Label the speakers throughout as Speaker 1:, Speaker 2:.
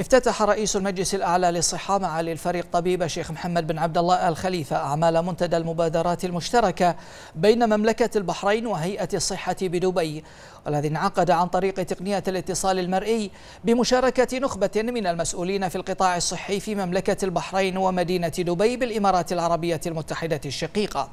Speaker 1: افتتح رئيس المجلس الأعلى للصحة معالي الفريق طبيب الشيخ محمد بن عبد الله الخليفة أعمال منتدى المبادرات المشتركة بين مملكة البحرين وهيئة الصحة بدبي والذي انعقد عن طريق تقنية الاتصال المرئي بمشاركة نخبة من المسؤولين في القطاع الصحي في مملكة البحرين ومدينة دبي بالإمارات العربية المتحدة الشقيقة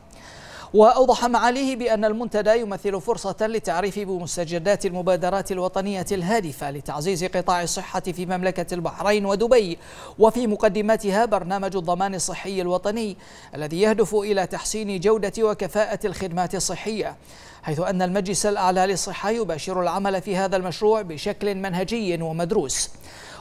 Speaker 1: وأوضح معاليه بأن المنتدى يمثل فرصة للتعريف بمستجدات المبادرات الوطنية الهادفة لتعزيز قطاع الصحة في مملكة البحرين ودبي وفي مقدمتها برنامج الضمان الصحي الوطني الذي يهدف إلى تحسين جودة وكفاءة الخدمات الصحية حيث أن المجلس الأعلى للصحة يباشر العمل في هذا المشروع بشكل منهجي ومدروس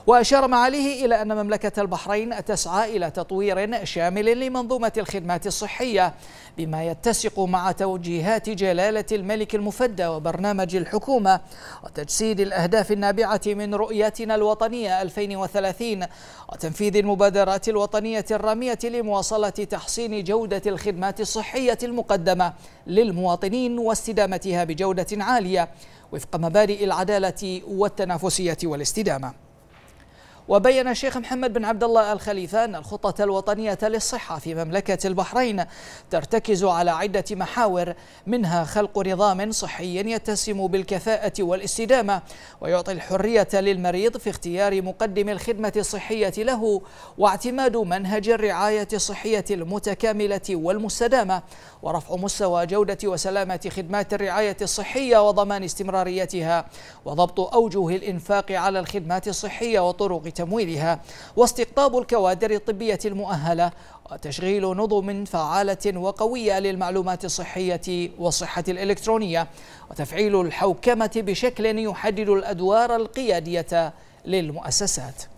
Speaker 1: وأشار معاليه إلى أن مملكة البحرين تسعى إلى تطوير شامل لمنظومة الخدمات الصحية بما يتسق مع توجيهات جلالة الملك المفدى وبرنامج الحكومة وتجسيد الأهداف النابعة من رؤيتنا الوطنية 2030 وتنفيذ المبادرات الوطنية الرامية لمواصلة تحسين جودة الخدمات الصحية المقدمة للمواطنين واستدامتها بجودة عالية وفق مبادئ العدالة والتنافسية والاستدامة وبين الشيخ محمد بن عبد الله الخليفة أن الخطة الوطنية للصحة في مملكة البحرين ترتكز على عدة محاور منها خلق نظام صحي يتسم بالكفاءة والاستدامة ويعطي الحرية للمريض في اختيار مقدم الخدمة الصحية له واعتماد منهج الرعاية الصحية المتكاملة والمستدامة ورفع مستوى جودة وسلامة خدمات الرعاية الصحية وضمان استمراريتها وضبط أوجه الإنفاق على الخدمات الصحية وطرق تمويلها واستقطاب الكوادر الطبية المؤهلة وتشغيل نظم فعالة وقوية للمعلومات الصحية والصحة الإلكترونية وتفعيل الحوكمة بشكل يحدد الأدوار القيادية للمؤسسات